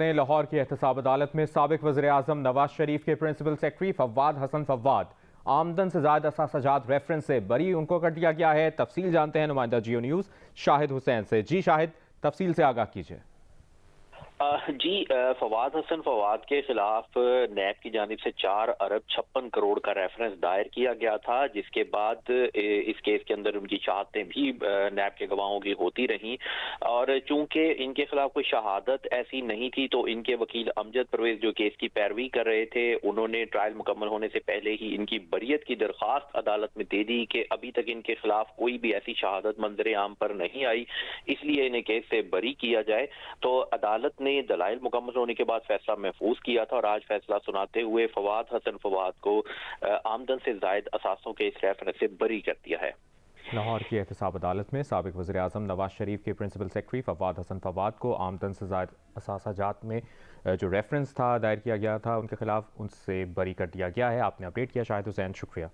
ने लाहौर की एहतसाब अदालत में सबक वजर अजम नवाज शरीफ के प्रिंसिपल सेक्रेटरी फवाद हसन फवाद आमदन से ज्यादा सजाद रेफरेंस से बरी उनको कर दिया गया है तफसील जानते हैं नुमाइंदा जियो न्यूज़ शाहिद हुसैन से जी शाहिद तफसील से आगाह कीजिए जी फवाद हसन फवाद के खिलाफ नैब की जानब से चार अरब छप्पन करोड़ का रेफरेंस दायर किया गया था जिसके बाद इस केस के अंदर उनकी चाहतें भी नैब के गवाहों की होती रहीं और चूंकि इनके खिलाफ कोई शहादत ऐसी नहीं थी तो इनके वकील अमजद परवेज जो केस की पैरवी कर रहे थे उन्होंने ट्रायल मुकम्मल होने से पहले ही इनकी बरीत की दरख्वास्त अदालत में दे दी कि अभी तक इनके खिलाफ कोई भी ऐसी शहादत मंजर आम पर नहीं आई इसलिए इन्हें केस से बरी किया जाए तो अदालत ने ने दलाइल मुकम्मल होने के बाद फैसला महफूज किया था और आज फैसला सुनाते हुए फवाद हसन फवाद को आमदन से जायद असासों के इस रेफरेंस से बरी कर दिया है लाहौर की एहतसाब अदालत में सबक वजे अजम नवाज शरीफ के प्रिंसिपल सेक्रेटरी फवाद हसन फवाद को आमदन से जायद जात में जो रेफरेंस था दायर किया गया था उनके खिलाफ उनसे बरी कर दिया गया है आपने अपडेट किया शाहिद हुसैन शुक्रिया